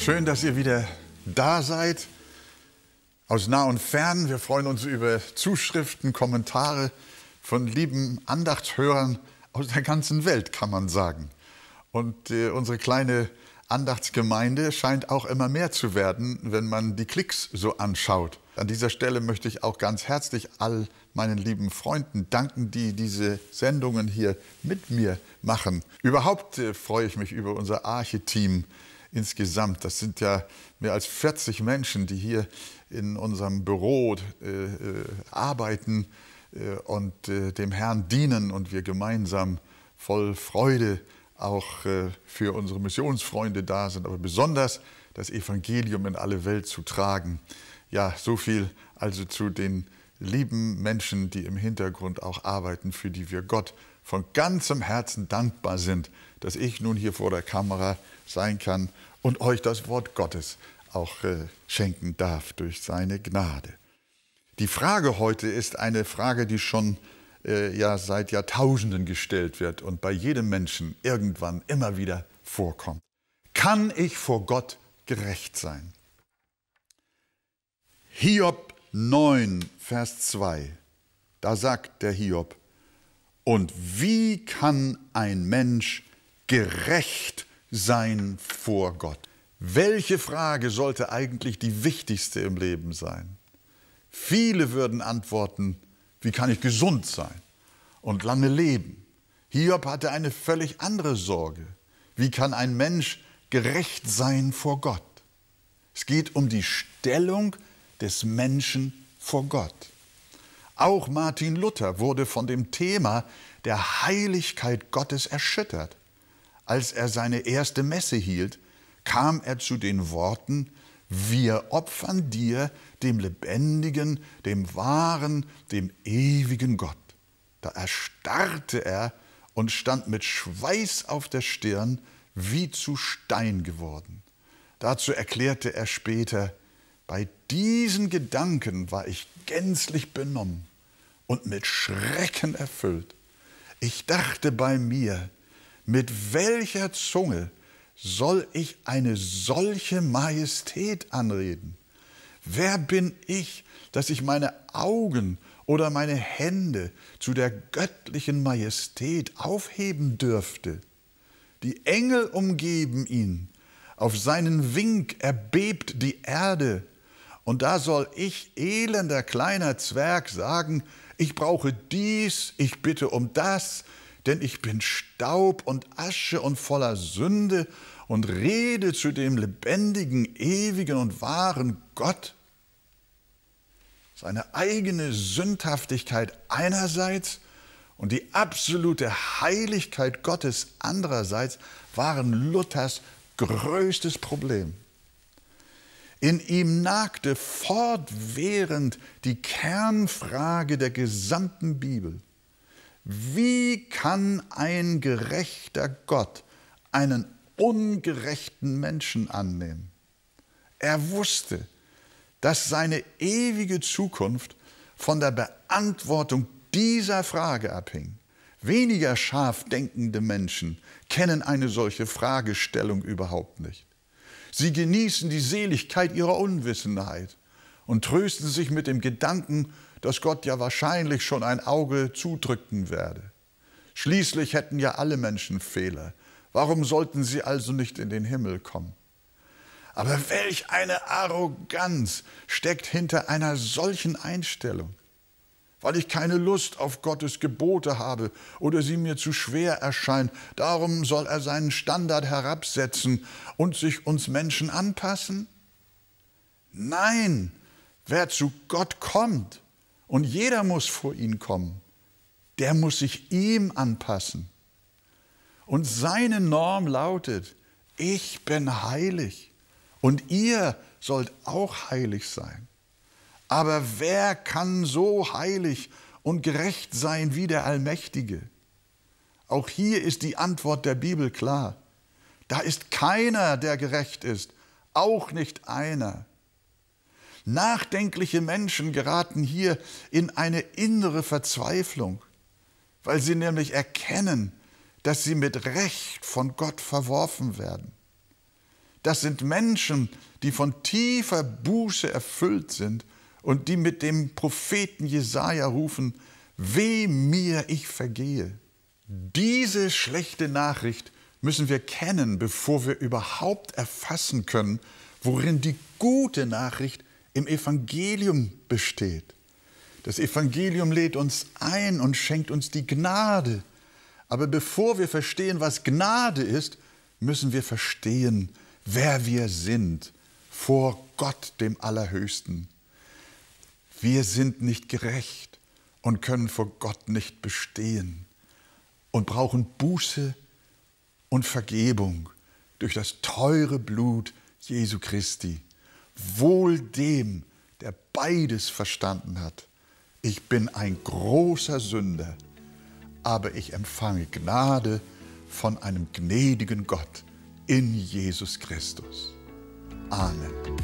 Schön, dass ihr wieder da seid. Aus nah und fern. Wir freuen uns über Zuschriften, Kommentare von lieben Andachtshörern aus der ganzen Welt, kann man sagen. Und äh, unsere kleine Andachtsgemeinde scheint auch immer mehr zu werden, wenn man die Klicks so anschaut. An dieser Stelle möchte ich auch ganz herzlich all meinen lieben Freunden danken, die diese Sendungen hier mit mir machen. Überhaupt äh, freue ich mich über unser Arche-Team, insgesamt. Das sind ja mehr als 40 Menschen, die hier in unserem Büro äh, äh, arbeiten äh, und äh, dem Herrn dienen und wir gemeinsam voll Freude auch äh, für unsere Missionsfreunde da sind, aber besonders das Evangelium in alle Welt zu tragen. Ja, so viel also zu den lieben Menschen, die im Hintergrund auch arbeiten, für die wir Gott von ganzem Herzen dankbar sind, dass ich nun hier vor der Kamera sein kann und euch das Wort Gottes auch äh, schenken darf durch seine Gnade. Die Frage heute ist eine Frage, die schon äh, ja, seit Jahrtausenden gestellt wird und bei jedem Menschen irgendwann immer wieder vorkommt. Kann ich vor Gott gerecht sein? Hiob 9, Vers 2, da sagt der Hiob, und wie kann ein Mensch gerecht sein vor Gott? Welche Frage sollte eigentlich die wichtigste im Leben sein? Viele würden antworten, wie kann ich gesund sein und lange leben? Hiob hatte eine völlig andere Sorge. Wie kann ein Mensch gerecht sein vor Gott? Es geht um die Stellung des Menschen vor Gott. Auch Martin Luther wurde von dem Thema der Heiligkeit Gottes erschüttert. Als er seine erste Messe hielt, kam er zu den Worten, wir opfern dir, dem lebendigen, dem wahren, dem ewigen Gott. Da erstarrte er und stand mit Schweiß auf der Stirn wie zu Stein geworden. Dazu erklärte er später, bei diesen Gedanken war ich gänzlich benommen und mit Schrecken erfüllt. Ich dachte bei mir, mit welcher Zunge soll ich eine solche Majestät anreden? Wer bin ich, dass ich meine Augen oder meine Hände zu der göttlichen Majestät aufheben dürfte? Die Engel umgeben ihn, auf seinen Wink erbebt die Erde, und da soll ich, elender kleiner Zwerg, sagen, ich brauche dies, ich bitte um das, denn ich bin Staub und Asche und voller Sünde und rede zu dem lebendigen, ewigen und wahren Gott. Seine eigene Sündhaftigkeit einerseits und die absolute Heiligkeit Gottes andererseits waren Luthers größtes Problem. In ihm nagte fortwährend die Kernfrage der gesamten Bibel. Wie kann ein gerechter Gott einen ungerechten Menschen annehmen? Er wusste, dass seine ewige Zukunft von der Beantwortung dieser Frage abhing. Weniger scharf denkende Menschen kennen eine solche Fragestellung überhaupt nicht. Sie genießen die Seligkeit ihrer Unwissenheit und trösten sich mit dem Gedanken, dass Gott ja wahrscheinlich schon ein Auge zudrücken werde. Schließlich hätten ja alle Menschen Fehler. Warum sollten sie also nicht in den Himmel kommen? Aber welch eine Arroganz steckt hinter einer solchen Einstellung weil ich keine Lust auf Gottes Gebote habe oder sie mir zu schwer erscheinen. Darum soll er seinen Standard herabsetzen und sich uns Menschen anpassen? Nein, wer zu Gott kommt, und jeder muss vor ihn kommen, der muss sich ihm anpassen. Und seine Norm lautet, ich bin heilig und ihr sollt auch heilig sein. Aber wer kann so heilig und gerecht sein wie der Allmächtige? Auch hier ist die Antwort der Bibel klar. Da ist keiner, der gerecht ist, auch nicht einer. Nachdenkliche Menschen geraten hier in eine innere Verzweiflung, weil sie nämlich erkennen, dass sie mit Recht von Gott verworfen werden. Das sind Menschen, die von tiefer Buße erfüllt sind und die mit dem Propheten Jesaja rufen: Weh mir, ich vergehe. Diese schlechte Nachricht müssen wir kennen, bevor wir überhaupt erfassen können, worin die gute Nachricht im Evangelium besteht. Das Evangelium lädt uns ein und schenkt uns die Gnade. Aber bevor wir verstehen, was Gnade ist, müssen wir verstehen, wer wir sind vor Gott dem Allerhöchsten. Wir sind nicht gerecht und können vor Gott nicht bestehen und brauchen Buße und Vergebung durch das teure Blut Jesu Christi. Wohl dem, der beides verstanden hat. Ich bin ein großer Sünder, aber ich empfange Gnade von einem gnädigen Gott in Jesus Christus. Amen.